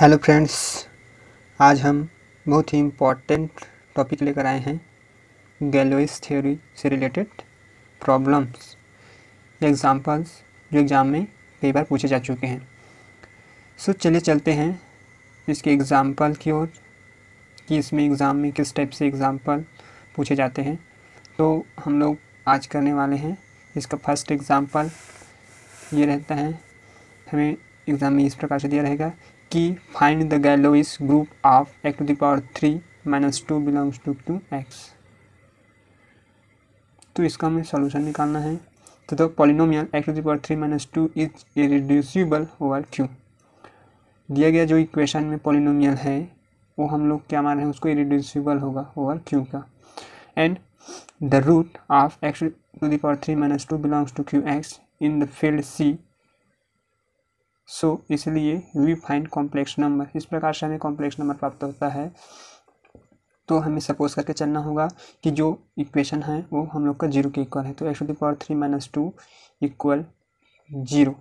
Hello friends आज हम बहुत ही इम्पॉर्टेंट टॉपिक लेकर आए हैं गैलोइस थ्योरी से रिलेटेड प्रॉब्लम्स एग्जांपल्स जो एग्ज़ाम में कई बार पूछे जा चुके हैं सो चलिए चलते हैं इसके एग्ज़ाम्पल की ओर कि इसमें एग्ज़ाम में किस टाइप से एग्ज़ाम्पल पूछे जाते हैं तो हम लोग आज करने वाले हैं इसका फर्स्ट एग्ज़ाम्पल ये रहता है हमें एग्ज़ाम में इस प्रकार से दिया रहेगा कि find the Galois group of x to the power power three minus two belongs to Q x तो इसका हमें सॉल्यूशन निकालना है तो the polynomial x to the power three minus two is irreducible over Q दिया गया जो इक्वेशन में पॉलिनोमियल है वो हम लोग क्या मान रहे हैं उसको इरिड्यूसिबल होगा ओवर क्यू का and the root of x to the power three minus two belongs to Q x in the field C so so, इसलिए वी फाइंड कॉम्प्लेक्स नंबर इस प्रकार से हमें कॉम्प्लेक्स नंबर प्राप्त होता है तो हमें सपोज करके चलना होगा कि जो इक्वेशन है वो हम लोग का जीरो के इक्वल है तो x to the power power three minus two equal zero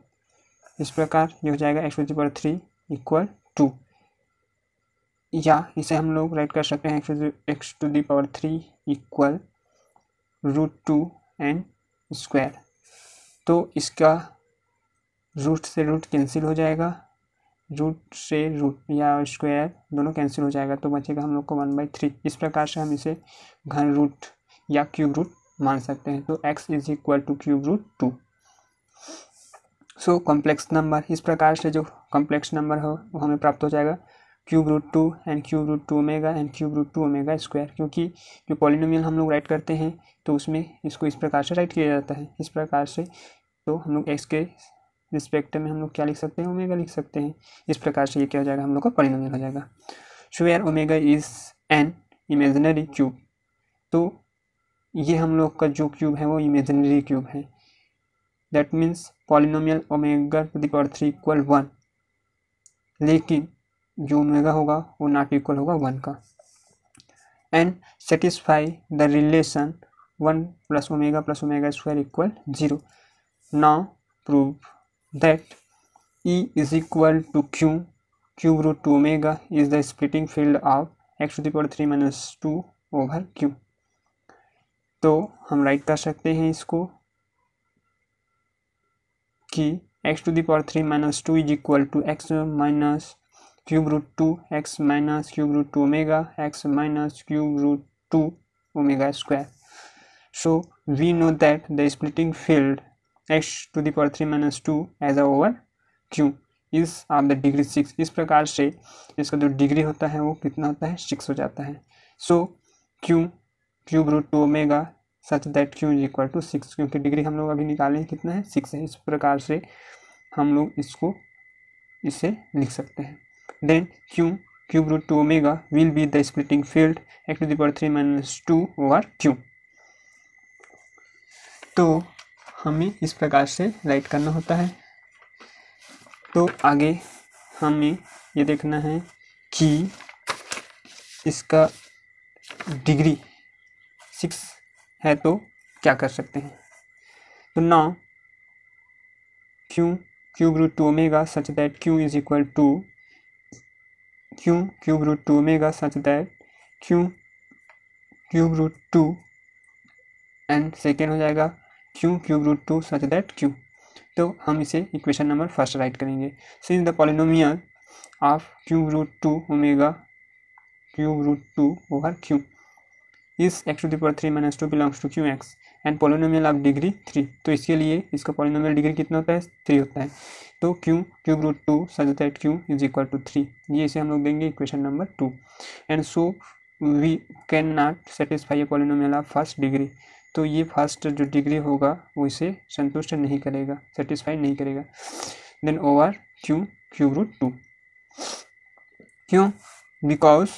इस प्रकार ये हो जाएगा x to the power power three equal two या इसे हम लोग राइट कर सकते हैं x to the power power three equal root two and square तो इसका रूट से रूट कैंसिल हो जाएगा रूट से रूट या स्क्वायर दोनों कैंसिल हो जाएगा तो बचेगा हम लोग को वन बाई थ्री इस प्रकार से हम इसे घन रूट या क्यूब रूट मान सकते हैं तो x is equal to cube root two so complex number इस प्रकार से जो कॉम्प्लेक्स नंबर हो वो हमें प्राप्त हो जाएगा cube root two and cube root two omega and cube root two omega square क्योंकि जो पॉलिनोमियल हम लोग राइट करते हैं तो उसमें इसको इस प्रकार से राइट किया जाता है इस प्रकार से तो हम लोग एक्स के रिस्पेक्ट में हम लोग क्या लिख सकते हैं ओमेगा लिख सकते हैं इस प्रकार से ये क्या हो जाएगा हम लोग का परिणाम हो जाएगा square omega is an imaginary cube तो ये हम लोग का जो क्यूब है वो इमेजनरी क्यूब है that means polynomial omega to the power three equal one लेकिन जो ओमेगा होगा वो नॉट इक्वल होगा वन का and satisfy the relation one plus omega plus omega square equal zero now prove that E is equal to Q Q root two omega is the splitting field of x to the three minus two over Q. तो हम write कर सकते हैं इसको कि x to the three minus two is equal to x minus cube root two x minus cube root two omega x minus cube root two omega square so we know that the splitting field x to power three minus two as a over Q is आप the degree six इस प्रकार से इसका जो degree होता है वो कितना होता है सिक्स हो जाता है so Q cube root two omega such that Q is equal to six क्योंकि डिग्री हम लोग अभी निकालें कितना है सिक्स है इस प्रकार से हम लोग इसको इसे लिख सकते हैं then Q cube root two omega will be the splitting field x to power three minus two over Q तो हमें इस प्रकार से राइट करना होता है तो आगे हमें ये देखना है कि इसका डिग्री सिक्स है तो क्या कर सकते हैं तो now Q cube root two omega such that Q is equal to Q cube root two omega such that Q cube root two and second हो जाएगा Q cube root two such that Q तो हम इसे equation number first write करेंगे since the polynomial of cube root two omega cube root two over Q is x to the power three minus two belongs to Q x and polynomial of degree three तो इसके लिए इसका polynomial degree कितना होता है three होता है तो Q cube root two such that Q is equal to three ये इसे हम लोग देंगे equation number two and so we can not satisfy a polynomial of first degree तो ये फर्स्ट जो डिग्री होगा वो इसे संतुष्ट नहीं करेगा सेटिस्फाई नहीं करेगा then O R Q root two क्यों because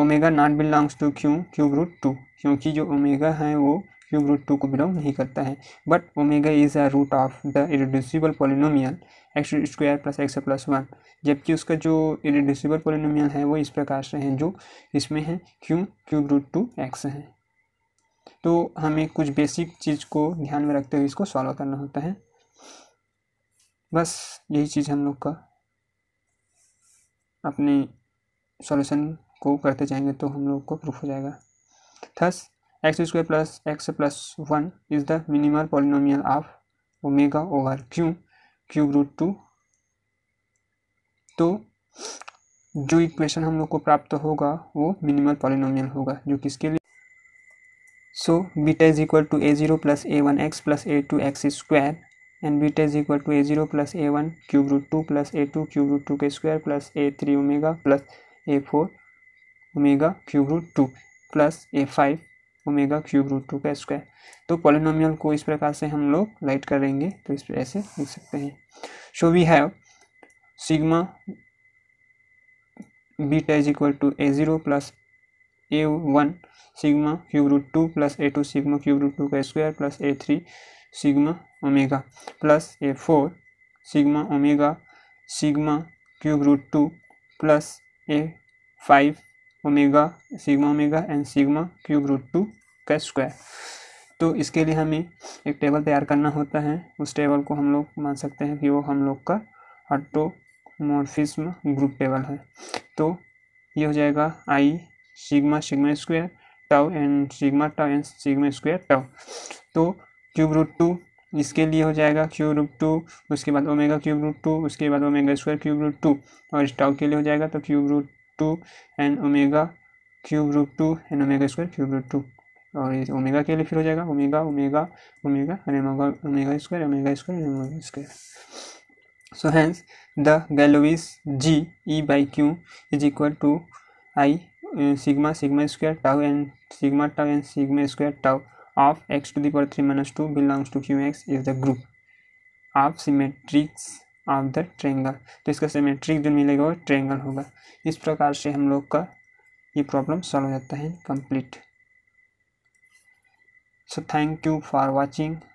omega not belongs to Q cube root two क्योंकि जो ओमेगा है वो क्यूब रूट टू को बिलोंग नहीं करता है but omega is a root of the irreducible polynomial x square plus x plus one जबकि उसका जो इरिड्यूसिबल पोलिनोमियल है वो इस प्रकार से है जो इसमें है Q cube root two x है तो हमें कुछ बेसिक चीज़ को ध्यान में रखते हुए इसको सॉल्व करना होता है बस यही चीज़ हम लोग का अपने सॉल्यूशन को करते जाएंगे तो हम लोग को प्रूफ हो जाएगा thus x square plus x plus one is the minimal polynomial of omega over Q cube root two तो जो इक्वेशन हम लोग को प्राप्त होगा वो मिनिमल पॉलिनोमियल होगा जो किसके लिए So beta is equal to a0 plus a1x plus a2x square and beta is equal to a0 plus a1 cube root 2 plus a2 cube root 2 के square plus a3 omega plus a4 omega cube root 2 plus a5 omega cube root two का square तो polynomial को इस प्रकार से हम लोग right करेंगे तो इस ऐसे लिख सकते हैं so we have sigma beta is equal to a zero plus a one sigma cube root two plus a two sigma cube root two का square plus a three sigma omega plus a four sigma omega sigma cube root two plus a five omega sigma omega and sigma cube root two का square तो इसके लिए हमें एक table तैयार करना होता है उस टेबल को हम लोग मान सकते हैं कि वो हम लोग का ऑटोमोर्फिज्म ग्रुप टेबल है तो ये हो जाएगा I sigma sigma square tau and sigma tau and sigma square tau तो क्यूब रूट टू इसके लिए हो जाएगा क्यूब रूट टू उसके बाद ओमेगा क्यूब रूट टू उसके बाद omega square cube root two और टाउ के लिए हो जाएगा तो cube root two and omega cube root two and omega square cube root two और इस ओमेगा के लिए फिर हो जाएगा omega omega omega and omega square omega square omega square so hence the Galois G E by Q is equal to I sigma sigma square tau and sigma tau and sigma square tau of x to the power 3 minus 2 belongs to qx is the group of symmetrics of the triangle तो इसका symmetric जो मिलेगा वो triangle होगा इस प्रकार से हम लोग का ये प्रॉब्लम सॉल्व हो जाता है complete so thank you for watching